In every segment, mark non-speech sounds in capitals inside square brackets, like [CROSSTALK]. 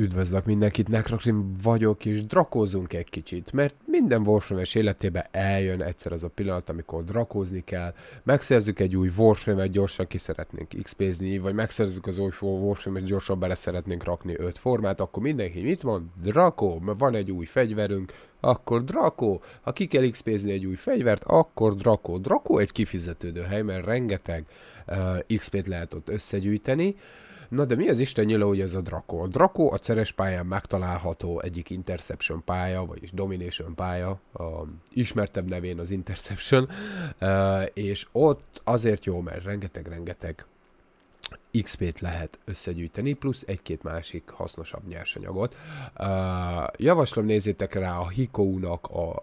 Üdvözlök mindenkit, Nekrokrim vagyok, és drakózunk egy kicsit, mert minden Warframe-es életében eljön egyszer az a pillanat, amikor drakózni kell, megszerzük egy új Warframe-et, gyorsan ki szeretnénk xp vagy megszerzük az új Warframe-et, gyorsan bele szeretnénk rakni öt formát, akkor mindenki mit mond? Drakó, mert van egy új fegyverünk, akkor Drakó. Ha ki kell xp egy új fegyvert, akkor Drakó. Drakó egy kifizetődő hely, mert rengeteg uh, XP-t lehet ott összegyűjteni, Na de mi az Isten nyila, hogy ez a Draco? A Draco a Ceres pályán megtalálható egyik Interception pálya, vagyis Domination pálya, a ismertebb nevén az Interception, [LAUGHS] és ott azért jó, mert rengeteg-rengeteg XP-t lehet összegyűjteni, plusz egy-két másik hasznosabb nyersanyagot. Javaslom nézzétek rá a Hikónak a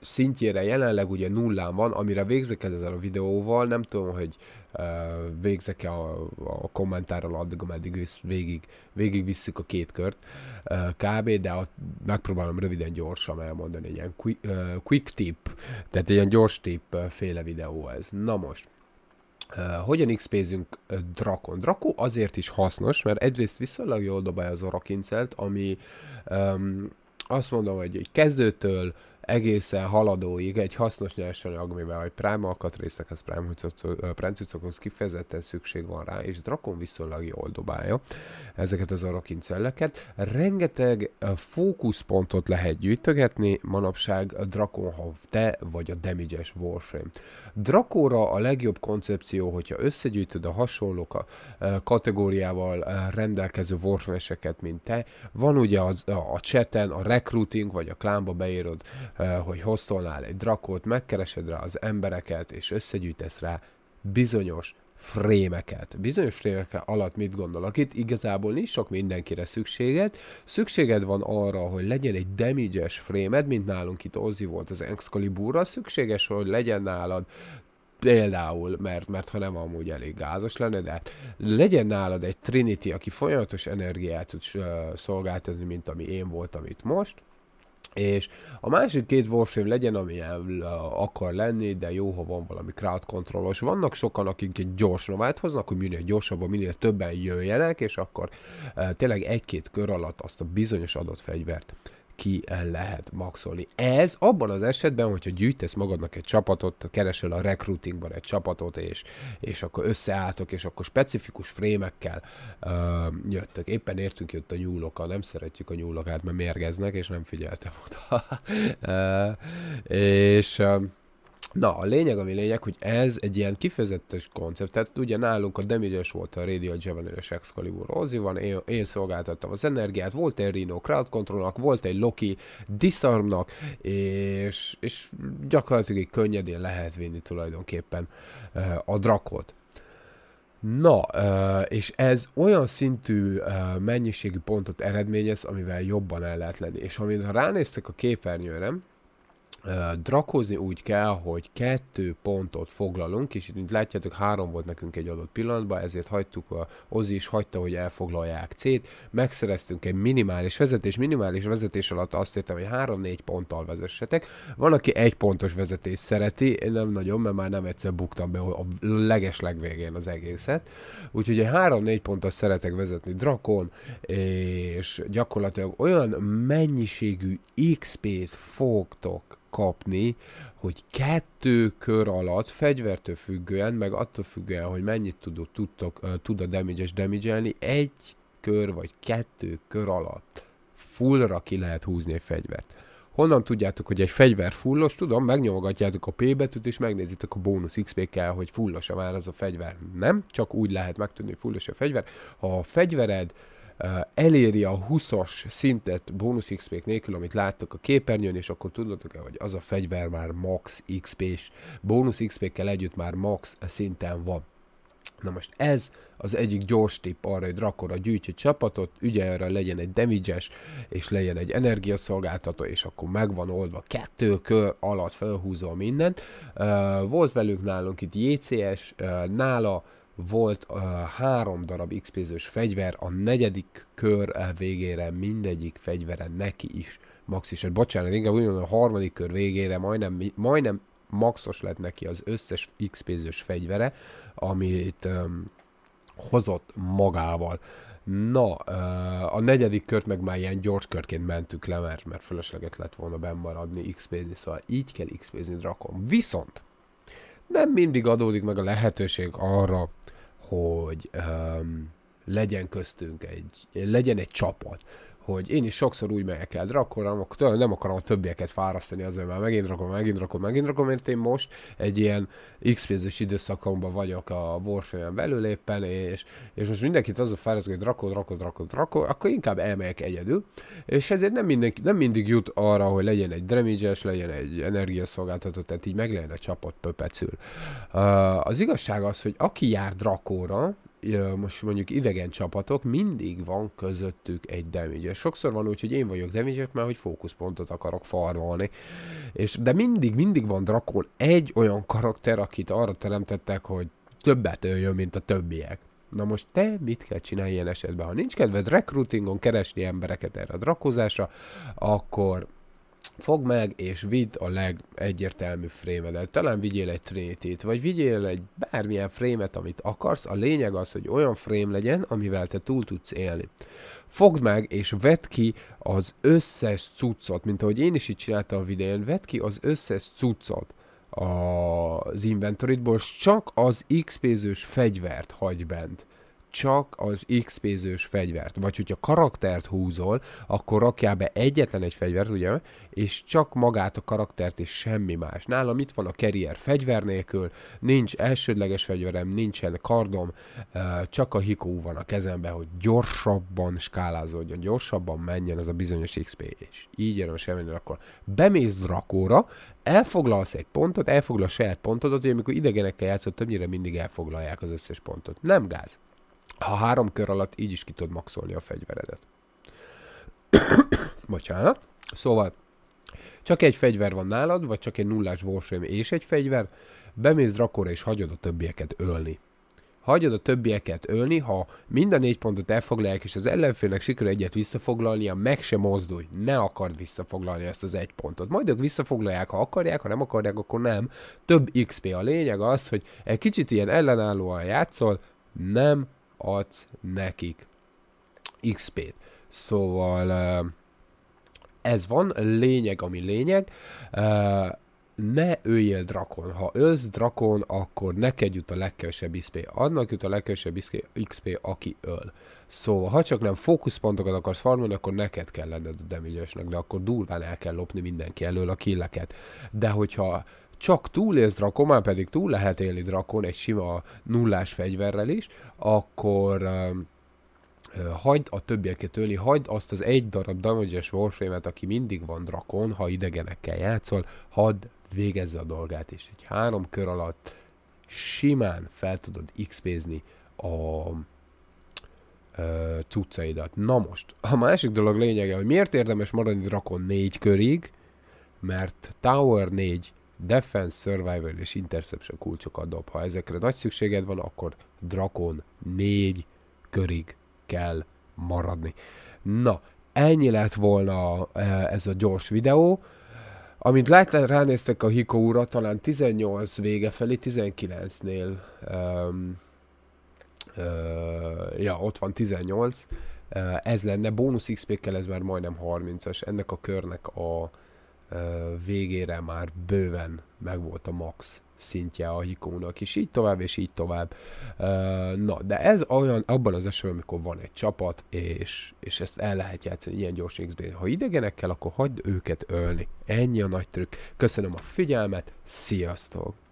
szintjére jelenleg ugye nullán van, amire végzek ezzel a videóval, nem tudom, hogy végzek-e a, a kommentárral addig, ameddig végig, végig visszük a két kört kb. De ott megpróbálom röviden gyorsan elmondani, egy ilyen quick, quick tip, tehát egy ilyen gyors tip féle videó ez. Na most, Uh, hogyan xp Drakon? Drakó azért is hasznos, mert egyrészt viszonylag jól dobálja az orakincelt, ami um, azt mondom, hogy egy kezdőtől egészen haladóig egy hasznos nyersanyag, mivel egy Prime alkatrészekhez, prámcucokhoz kifejezetten szükség van rá, és Drakon viszonylag jól dobálja ezeket az arakincelleket. Rengeteg fókuszpontot lehet gyűjtögetni manapság a Drakon, ha te vagy a damage Warframe. Drakóra a legjobb koncepció, hogyha összegyűjtöd a hasonló kategóriával rendelkező warframe mint te, van ugye az, a cseten, a recruiting, vagy a klánba beírod Eh, hogy hoztolnál egy drakót, megkeresed rá az embereket, és összegyűjtesz rá bizonyos frémeket. Bizonyos frémeket alatt mit gondolok? Itt igazából nincs sok mindenkire szükséged. Szükséged van arra, hogy legyen egy damage frémed, mint nálunk itt Ozzy volt az Excalibur-ra. szükséges, hogy legyen nálad például, mert, mert ha nem amúgy elég gázos lenne, de legyen nálad egy Trinity, aki folyamatos energiát tud uh, szolgáltatni, mint ami én voltam itt most, és a másik két Warframe legyen, ami akar lenni, de jó, ha van valami crowd -os. Vannak sokan, akik egy gyors novát hoznak, hogy minél gyorsabban, minél többen jöjjenek, és akkor e, tényleg egy-két kör alatt azt a bizonyos adott fegyvert ki lehet maxolni. Ez abban az esetben, hogyha gyűjtesz magadnak egy csapatot, keresel a recruitingban egy csapatot, és, és akkor összeálltok, és akkor specifikus frémekkel uh, jöttök. Éppen értünk jött a nyúloka, nem szeretjük a nyúlokát, mert mérgeznek, és nem figyeltem oda. uh, [LAUGHS] és uh, Na, a lényeg, ami lényeg, hogy ez egy ilyen kifejezetes koncept, tehát ugye nálunk a damage volt a Radio Javelin-es Excalibur Ozzy van, én, én szolgáltattam az energiát, volt egy Rhino Crowd Controlnak, volt egy Loki Disarmnak, és, és gyakorlatilag így könnyedén lehet vinni tulajdonképpen eh, a drakot. Na, eh, és ez olyan szintű eh, mennyiségű pontot eredményez, amivel jobban el lehet lenni. És amint ránéztek a képernyőre, drakozni úgy kell, hogy kettő pontot foglalunk, és itt, mint látjátok, három volt nekünk egy adott pillanatban, ezért hagytuk, a Ozi is hagyta, hogy elfoglalják C-t, megszereztünk egy minimális vezetés, minimális vezetés alatt azt értem, hogy 3-4 ponttal vezessetek, van, aki egy pontos vezetés szereti, én nem nagyon, mert már nem egyszer buktam be a leges legvégén az egészet, úgyhogy egy 3-4 ponttal szeretek vezetni Drakon, és gyakorlatilag olyan mennyiségű XP-t fogtok kapni, hogy kettő kör alatt, fegyvertől függően, meg attól függően, hogy mennyit tudok, tudtok, uh, tud a damage-es damage egy kör vagy kettő kör alatt fullra ki lehet húzni egy fegyvert. Honnan tudjátok, hogy egy fegyver fullos? Tudom, megnyomogatjátok a P betűt, és megnézitek a bónusz xp kel hogy fullos-e már az a fegyver. Nem, csak úgy lehet megtudni, hogy fullos a fegyver. Ha a fegyvered eléri a 20-as szintet bónusz xp nélkül, amit láttok a képernyőn, és akkor tudnotok el, hogy az a fegyver már max XP-s, bónusz XP-kkel együtt már max szinten van. Na most ez az egyik gyors tipp arra, hogy Drakora gyűjtj egy csapatot, ügyelre legyen egy damage és legyen egy energiaszolgáltató, és akkor megvan oldva kettő kör alatt felhúzol mindent. Uh, volt velük nálunk itt JCS, uh, nála volt uh, három darab xp fegyver, a negyedik kör végére mindegyik fegyvere neki is max is. Hát bocsánat, inkább úgy mondom, a harmadik kör végére majdnem, majdnem maxos lett neki az összes xp fegyvere, amit um, hozott magával. Na, a negyedik kört meg már ilyen gyors körként mentük le, mert, mert fölösleget lett volna bennmaradni XP-zni, szóval így kell XP-zni Drakon. Viszont nem mindig adódik meg a lehetőség arra, hogy um, legyen köztünk egy, legyen egy csapat, hogy én is sokszor úgy megyek el drakkorra, akkor nem akarom a többieket fárasztani azért, mert megint rakom, megint rakom, megint rakom, mert én most egy ilyen x pénzes időszakomban vagyok a warframe belül éppen, és, és most mindenkit a fárasztok, hogy drakod, drakod, drakod, drakod, akkor inkább elmegyek egyedül, és ezért nem, mindenki, nem mindig jut arra, hogy legyen egy damage legyen egy energiaszolgáltató, tehát így meg legyen a csapat pöpecül. Uh, az igazság az, hogy aki jár drakóra, most mondjuk idegen csapatok, mindig van közöttük egy damage Sokszor van úgy, hogy én vagyok damage mert hogy fókuszpontot akarok farmolni. És, de mindig, mindig van Drakon egy olyan karakter, akit arra teremtettek, hogy többet öljön, mint a többiek. Na most te mit kell csinálni ilyen esetben? Ha nincs kedved recruitingon keresni embereket erre a drakozásra, akkor Fog meg és vidd a legegyértelműbb frémedet. Talán vigyél egy trinity vagy vigyél egy bármilyen frémet, amit akarsz. A lényeg az, hogy olyan frém legyen, amivel te túl tudsz élni. Fogd meg és vedd ki az összes cuccot, mint ahogy én is így csináltam a videón, vedd ki az összes cuccot az inventoritból, csak az xp zős fegyvert hagy bent csak az xp zős fegyvert. Vagy hogyha karaktert húzol, akkor rakjál be egyetlen egy fegyvert, ugye? És csak magát a karaktert és semmi más. Nálam itt van a carrier fegyver nélkül, nincs elsődleges fegyverem, nincsen kardom, csak a hikó van a kezemben, hogy gyorsabban skálázódjon, gyorsabban menjen az a bizonyos XP. És így érdemes elmenni akkor. Bemész rakóra, elfoglalsz egy pontot, elfoglal saját pontodat, hogy amikor idegenekkel játszott, többnyire mindig elfoglalják az összes pontot. Nem gáz ha három kör alatt így is ki tudod maxolni a fegyveredet. [COUGHS] Bocsánat. Szóval, csak egy fegyver van nálad, vagy csak egy nullás warframe és egy fegyver, bemész rakóra és hagyod a többieket ölni. Hagyod a többieket ölni, ha minden négy pontot elfoglalják, és az ellenfélnek sikerül egyet visszafoglalnia, meg se mozdulj, ne akard visszafoglalni ezt az egy pontot. Majd ők visszafoglalják, ha akarják, ha nem akarják, akkor nem. Több XP a lényeg az, hogy egy kicsit ilyen ellenállóan játszol, nem adsz nekik XP-t. Szóval ez van, lényeg ami lényeg ne öljél drakon. Ha ölsz drakon, akkor neked jut a legkevesebb XP. Annak jut a legkevesebb XP, aki öl. Szóval, ha csak nem fókuszpontokat akarsz farmolni, akkor neked kell lenned a damage de akkor durván el kell lopni mindenki elől a killeket. De hogyha csak túlélsz drakon, már pedig túl lehet élni drakon egy sima nullás fegyverrel is, akkor uh, hagyd a többieket ölni, hagyd azt az egy darab damage-es warframe-et, aki mindig van drakon, ha idegenekkel játszol, hadd végezze a dolgát, és egy három kör alatt simán fel tudod XP-zni a uh, cuccaidat. Na most, a másik dolog lényege, hogy miért érdemes maradni drakon négy körig, mert Tower 4 Defense, Survival és Interception kulcsokat dob. Ha ezekre nagy szükséged van, akkor Drakon 4 körig kell maradni. Na, ennyi lett volna e, ez a gyors videó. Amint láttam, ránéztek a Hiko úra, talán 18 vége felé, 19-nél, um, uh, ja, ott van 18, uh, e, ez lenne, bónusz XP-kkel ez már majdnem 30-as, ennek a körnek a végére már bőven megvolt a max szintje a hikónak, és így tovább, és így tovább. Na, de ez olyan, abban az esetben, amikor van egy csapat, és, és ezt el lehet játszani ilyen gyors xb Ha idegenekkel, akkor hagyd őket ölni. Ennyi a nagy trükk. Köszönöm a figyelmet, sziasztok!